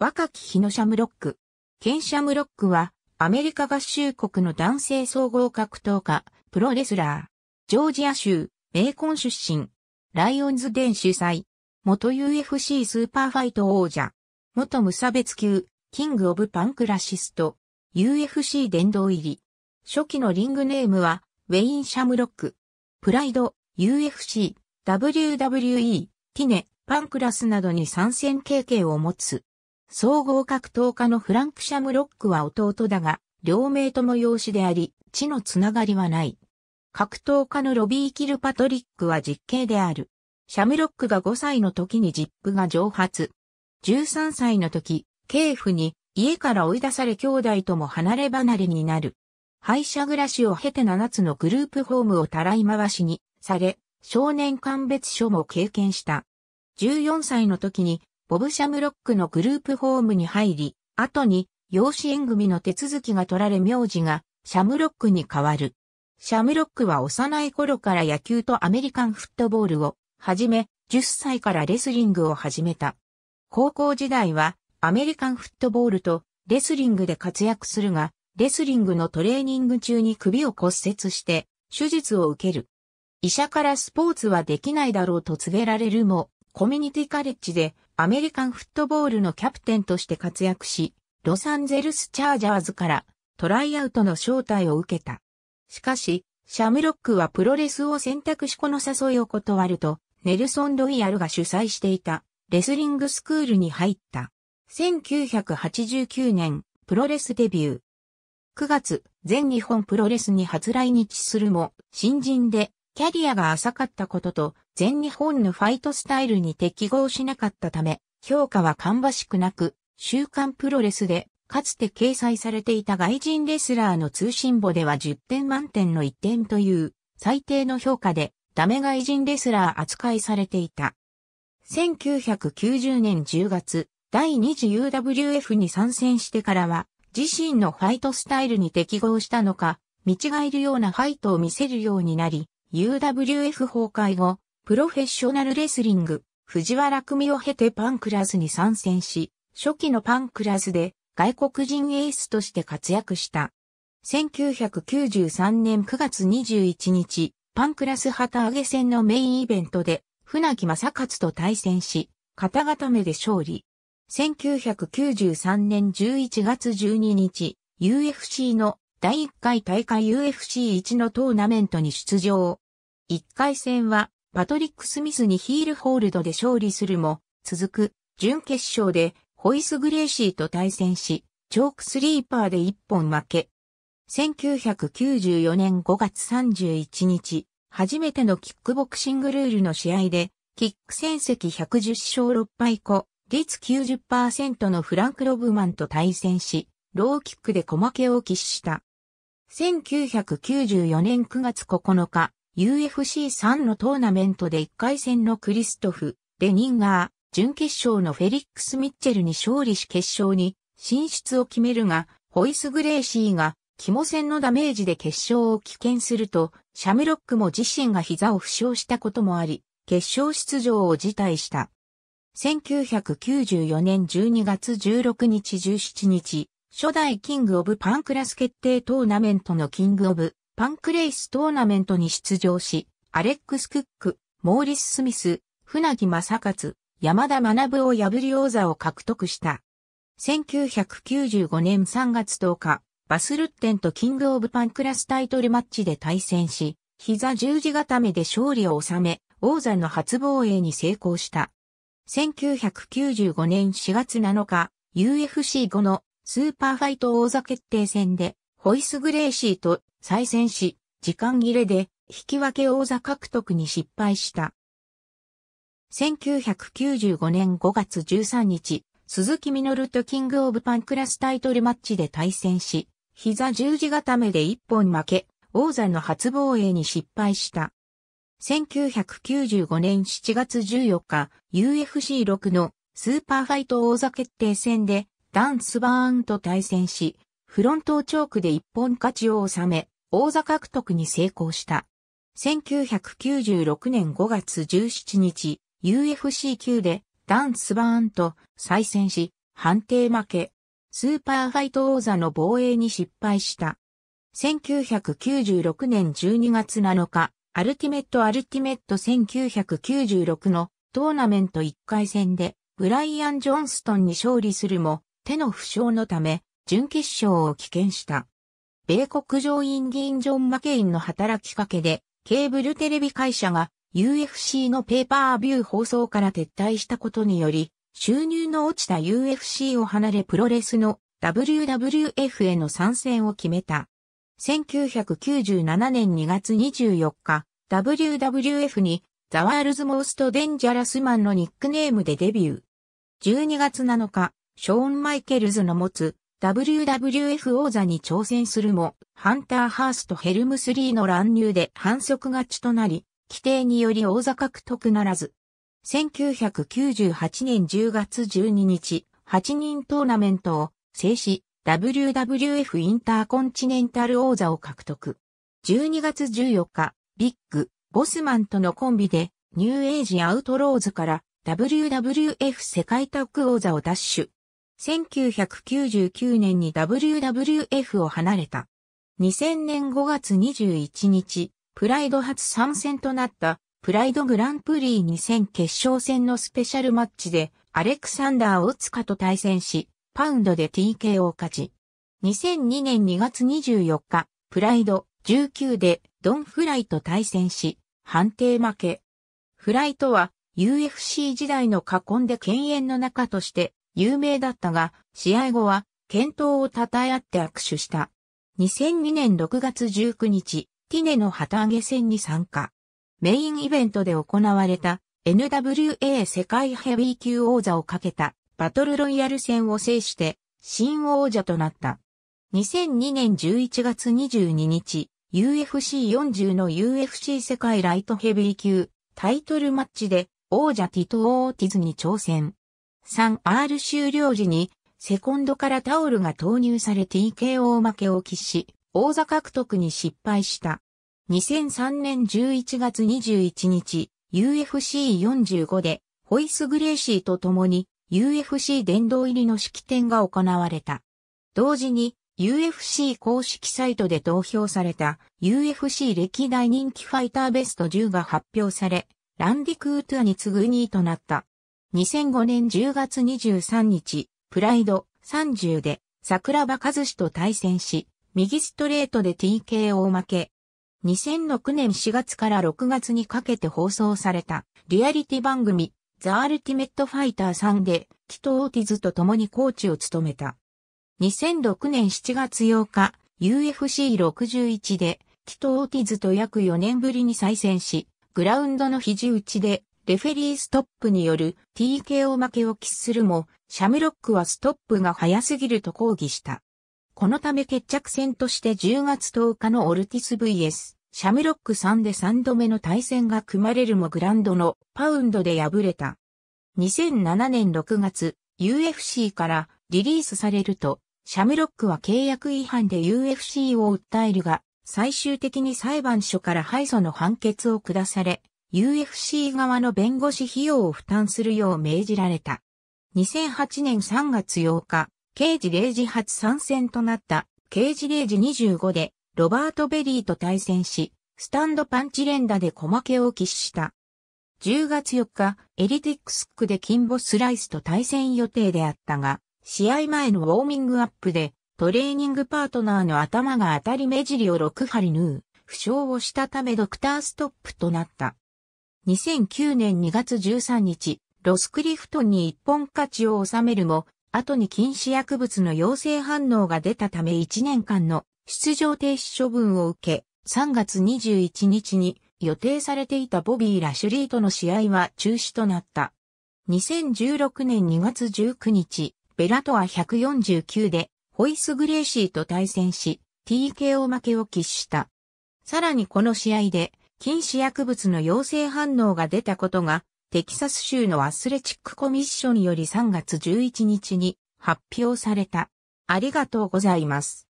若き日のシャムロック。ケン・シャムロックは、アメリカ合衆国の男性総合格闘家、プロレスラー。ジョージア州、メーコン出身。ライオンズ伝主催。元 UFC スーパーファイト王者。元無差別級、キング・オブ・パンクラシスト。UFC 殿堂入り。初期のリングネームは、ウェイン・シャムロック。プライド、UFC、WWE、ティネ、パンクラスなどに参戦経験を持つ。総合格闘家のフランク・シャムロックは弟だが、両名とも養子であり、血のつながりはない。格闘家のロビー・キルパトリックは実刑である。シャムロックが5歳の時にジップが蒸発。13歳の時、系府に家から追い出され兄弟とも離れ離れになる。廃車暮らしを経て7つのグループホームをたらい回しにされ、少年鑑別所も経験した。14歳の時にボブ・シャムロックのグループホームに入り、後に養子縁組の手続きが取られ名字がシャムロックに変わる。シャムロックは幼い頃から野球とアメリカンフットボールをはじめ、10歳からレスリングを始めた。高校時代はアメリカンフットボールとレスリングで活躍するが、レスリングのトレーニング中に首を骨折して手術を受ける。医者からスポーツはできないだろうと告げられるも、コミュニティカレッジでアメリカンフットボールのキャプテンとして活躍し、ロサンゼルスチャージャーズからトライアウトの招待を受けた。しかし、シャムロックはプロレスを選択しこの誘いを断ると、ネルソン・ロイヤルが主催していたレスリングスクールに入った。1989年、プロレスデビュー。9月、全日本プロレスに初来日するも、新人でキャリアが浅かったことと、全日本のファイトスタイルに適合しなかったため、評価は芳しくなく、週刊プロレスで、かつて掲載されていた外人レスラーの通信簿では10点満点の1点という、最低の評価で、ダメ外人レスラー扱いされていた。1990年10月、第2次 UWF に参戦してからは、自身のファイトスタイルに適合したのか、見違えるようなファイトを見せるようになり、UWF 崩壊後、プロフェッショナルレスリング、藤原組を経てパンクラスに参戦し、初期のパンクラスで外国人エースとして活躍した。1993年9月21日、パンクラス旗揚げ戦のメインイベントで、船木正勝と対戦し、肩固めで勝利。1993年11月12日、UFC の第1回大会 UFC1 のトーナメントに出場。1回戦は、パトリック・スミスにヒールホールドで勝利するも、続く、準決勝で、ホイス・グレーシーと対戦し、チョークスリーパーで1本負け。1994年5月31日、初めてのキックボクシングルールの試合で、キック戦績110勝6敗後、率90%のフランク・ロブマンと対戦し、ローキックで小負けを喫した。1994年9月9日、UFC3 のトーナメントで1回戦のクリストフ、レニンガー、準決勝のフェリックス・ミッチェルに勝利し決勝に進出を決めるが、ホイス・グレーシーが肝戦のダメージで決勝を棄権すると、シャムロックも自身が膝を負傷したこともあり、決勝出場を辞退した。1994年12月16日17日、初代キングオブパンクラス決定トーナメントのキングオブパンクレイストーナメントに出場し、アレックス・クック、モーリス・スミス、船木正勝、山田学を破り王座を獲得した。1995年3月10日、バスルッテンとキングオブパンクラスタイトルマッチで対戦し、膝十字固めで勝利を収め、王座の初防衛に成功した。1995年4月7日、UFC 後のスーパーファイト王座決定戦で、ホイス・グレーシーと再戦し、時間切れで引き分け王座獲得に失敗した。1995年5月13日、鈴木みのるとキングオブパンクラスタイトルマッチで対戦し、膝十字固めで一本負け、王座の初防衛に失敗した。1995年7月14日、UFC6 のスーパーファイト王座決定戦でダン・スバーンと対戦し、フロントチョークで一本勝ちを収め、王座獲得に成功した。1996年5月17日、UFC 級でダン・スバーンと再戦し、判定負け。スーパーファイト王座の防衛に失敗した。1996年12月7日、アルティメット・アルティメット1996のトーナメント1回戦で、ブライアン・ジョンストンに勝利するも、手の負傷のため、準決勝を棄権した。米国上院議員ジョン・マケインの働きかけで、ケーブルテレビ会社が UFC のペーパービュー放送から撤退したことにより、収入の落ちた UFC を離れプロレスの WWF への参戦を決めた。1997年2月24日、WWF にザワールズ・モースト・デンジャラスマンのニックネームでデビュー。12月7日、ショーン・マイケルズの持つ WWF 王座に挑戦するも、ハンター・ハースとヘルムスリーの乱入で反則勝ちとなり、規定により王座獲得ならず。1998年10月12日、8人トーナメントを制し、WWF インターコンチネンタル王座を獲得。12月14日、ビッグ、ボスマンとのコンビで、ニューエイジアウトローズから WWF 世界タッグ王座を奪取。1999年に WWF を離れた。2000年5月21日、プライド初参戦となったプライドグランプリ2000決勝戦のスペシャルマッチでアレクサンダー・オツカと対戦し、パウンドで TK を勝ち。2002年2月24日、プライド19でドン・フライと対戦し、判定負け。フライトは UFC 時代の囲んで犬猿の中として有名だったが、試合後は、健闘を称え合って握手した。2002年6月19日、ティネの旗揚げ戦に参加。メインイベントで行われた NWA 世界ヘビー級王座をかけたバトルロイヤル戦を制して新王者となった。2002年11月22日、UFC40 の UFC 世界ライトヘビー級タイトルマッチで王者ティト・オーティズに挑戦。3R 終了時に、セコンドからタオルが投入され TKO 負けを喫し、王座獲得に失敗した。2003年11月21日、UFC45 で、ホイス・グレーシーと共に UFC 殿堂入りの式典が行われた。同時に UFC 公式サイトで投票された UFC 歴代人気ファイターベスト10が発表され、ランディ・クートゥアに次ぐ2位となった。2005年10月23日、プライド30で桜庭和志と対戦し、右ストレートで TKO 負け。2006年4月から6月にかけて放送されたリアリティ番組ザ・アルティメット・ファイター3で、キト・オーティズと共にコーチを務めた。2006年7月8日、UFC61 で、キト・オーティズと約4年ぶりに再戦し、グラウンドの肘打ちでレフェリーストップによる TKO 負けを喫するも、シャムロックはストップが早すぎると抗議した。このため決着戦として10月10日のオルティス VS、シャムロック3で3度目の対戦が組まれるもグランドのパウンドで敗れた。2007年6月、UFC からリリースされると、シャムロックは契約違反で UFC を訴えるが、最終的に裁判所から敗訴の判決を下され、UFC 側の弁護士費用を負担するよう命じられた。2008年3月8日、刑事0時初参戦となった刑事0時25でロバート・ベリーと対戦し、スタンドパンチ連打で小負けを喫した。10月4日、エリティックスックで金ボスライスと対戦予定であったが、試合前のウォーミングアップで、トレーニングパートナーの頭が当たり目尻を6針縫う、負傷をしたためドクターストップとなった。2009年2月13日、ロスクリフトンに一本価値を収めるも、後に禁止薬物の陽性反応が出たため1年間の出場停止処分を受け、3月21日に予定されていたボビー・ラシュリーとの試合は中止となった。2016年2月19日、ベラトア149でホイス・グレーシーと対戦し、TKO 負けを喫した。さらにこの試合で、禁止薬物の陽性反応が出たことが、テキサス州のアスレチックコミッションより3月11日に発表された。ありがとうございます。